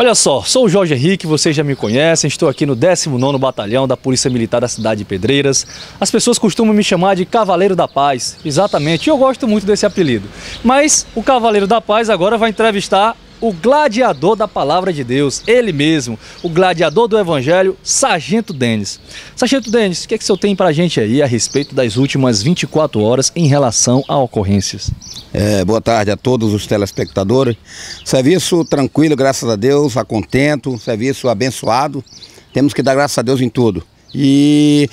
Olha só, sou o Jorge Henrique, vocês já me conhecem, estou aqui no 19º Batalhão da Polícia Militar da cidade de Pedreiras. As pessoas costumam me chamar de Cavaleiro da Paz, exatamente, eu gosto muito desse apelido. Mas o Cavaleiro da Paz agora vai entrevistar o gladiador da palavra de Deus, ele mesmo, o gladiador do evangelho, Sargento Denis. Sargento Denis, o que, é que o senhor tem para a gente aí a respeito das últimas 24 horas em relação a ocorrências? É, boa tarde a todos os telespectadores. Serviço tranquilo, graças a Deus, a contento, serviço abençoado. Temos que dar graças a Deus em tudo. E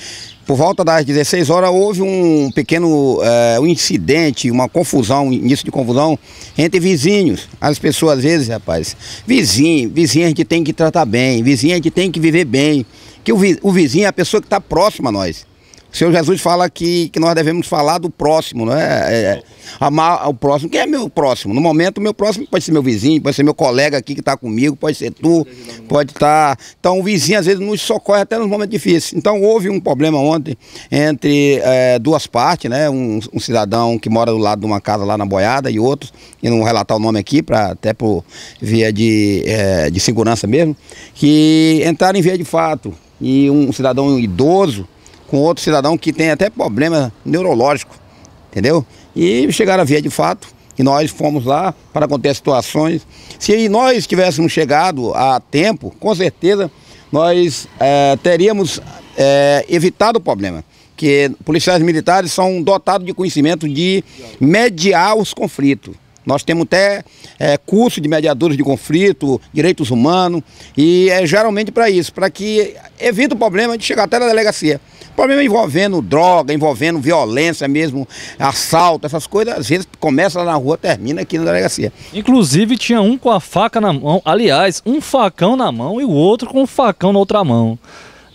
por volta das 16 horas houve um pequeno é, um incidente, uma confusão, um início de confusão entre vizinhos. As pessoas às vezes, rapaz, vizinho, vizinho a gente tem que tratar bem, vizinho a gente tem que viver bem. Que o, vizinho é a pessoa que está próxima a nós. O Senhor Jesus fala que, que nós devemos falar do próximo, não É, é, é amar o próximo. Quem é meu próximo? No momento, meu próximo pode ser meu vizinho, pode ser meu colega aqui que está comigo, pode ser tu, pode estar. Tá... Então, o vizinho às vezes nos socorre até nos momentos difíceis. Então, houve um problema ontem entre é, duas partes, né? Um, um, cidadão que mora do lado de uma casa lá na Boiada e outro e não relatar o nome aqui, pra, até por via de, é, de segurança mesmo, que entraram em via de fato. E um cidadão idoso com outro cidadão que tem até problema neurológico, entendeu? E chegaram a via de fato que nós fomos lá para conter situações. Se nós tivéssemos chegado a tempo, com certeza nós é, teríamos é, evitado o problema. Que policiais militares são dotados de conhecimento de mediar os conflitos. Nós temos até é, curso de mediadores de conflito, direitos humanos, e é geralmente para isso, para que evite o problema de chegar até na delegacia. Problema envolvendo droga, envolvendo violência mesmo, assalto, essas coisas, às vezes começa lá na rua, termina aqui na delegacia. Inclusive tinha um com a faca na mão, aliás, um facão na mão e o outro com um facão na outra mão.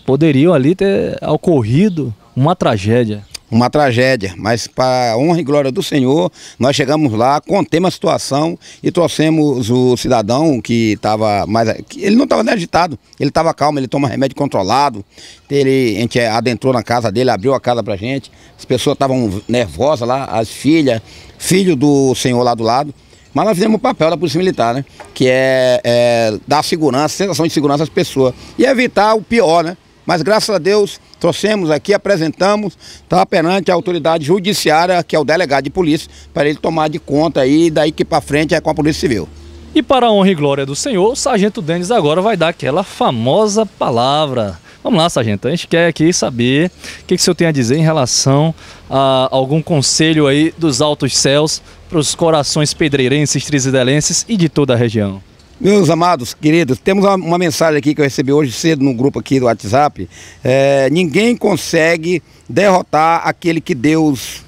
Poderiam ali ter ocorrido uma tragédia uma tragédia, mas para a honra e glória do Senhor, nós chegamos lá, contemos a situação e trouxemos o cidadão que estava mais. Ele não estava nem agitado, ele estava calmo, ele toma remédio controlado. Ele, a gente adentrou na casa dele, abriu a casa para gente. As pessoas estavam nervosas lá, as filhas, filho do senhor lá do lado. Mas nós fizemos o papel da Polícia Militar, né? Que é, é dar segurança, sensação de segurança às pessoas e evitar o pior, né? Mas graças a Deus Trouxemos aqui, apresentamos, está perante a autoridade judiciária, que é o delegado de polícia, para ele tomar de conta aí, daí que para frente é com a Polícia Civil. E para a honra e glória do Senhor, o Sargento Denis agora vai dar aquela famosa palavra. Vamos lá, Sargento, a gente quer aqui saber o que, que o senhor tem a dizer em relação a algum conselho aí dos altos céus para os corações pedreirenses, trisidelenses e de toda a região. Meus amados, queridos, temos uma mensagem aqui que eu recebi hoje cedo no grupo aqui do WhatsApp. É, ninguém consegue derrotar aquele que Deus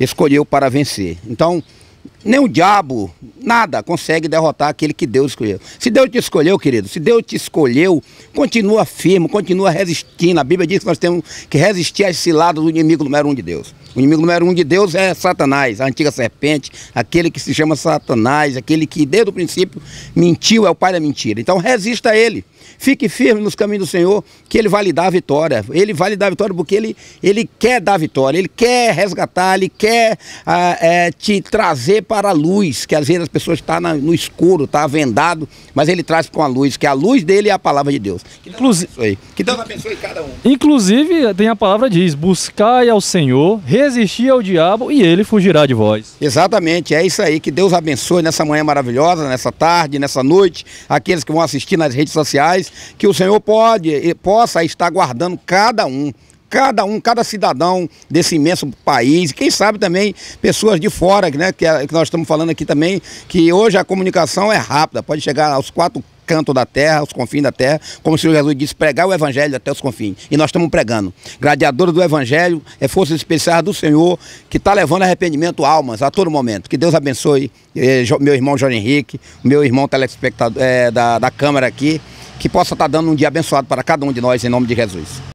escolheu para vencer. Então, nem o diabo, nada consegue derrotar aquele que Deus escolheu. Se Deus te escolheu, querido, se Deus te escolheu, continua firme, continua resistindo. A Bíblia diz que nós temos que resistir às ciladas do inimigo número um de Deus. O inimigo número um de Deus é Satanás, a antiga serpente, aquele que se chama Satanás, aquele que desde o princípio mentiu, é o pai da mentira. Então resista a ele. Fique firme nos caminhos do Senhor, que Ele vai lhe dar a vitória. Ele vai lhe dar a vitória porque Ele, ele quer dar a vitória, Ele quer resgatar, Ele quer ah, é, te trazer para a luz, que às vezes as pessoas estão tá no escuro, estão tá vendado, mas Ele traz com a luz, que a luz dele é a palavra de Deus. Que Deus Inclusive, abençoe. Que Deus abençoe cada um. Inclusive, tem a palavra diz, buscai ao Senhor, resistir ao diabo e Ele fugirá de vós. Exatamente, é isso aí. Que Deus abençoe nessa manhã maravilhosa, nessa tarde, nessa noite, aqueles que vão assistir nas redes sociais, que o Senhor pode, possa estar guardando cada um cada um, cada cidadão desse imenso país, quem sabe também pessoas de fora, né, que, é, que nós estamos falando aqui também, que hoje a comunicação é rápida, pode chegar aos quatro canto da terra, aos confins da terra, como o Senhor Jesus disse, pregar o evangelho até os confins. E nós estamos pregando. gradiador do evangelho é força especial do Senhor que está levando arrependimento almas a todo momento. Que Deus abençoe eh, meu irmão Jorge Henrique, meu irmão telespectador eh, da, da Câmara aqui que possa estar tá dando um dia abençoado para cada um de nós, em nome de Jesus.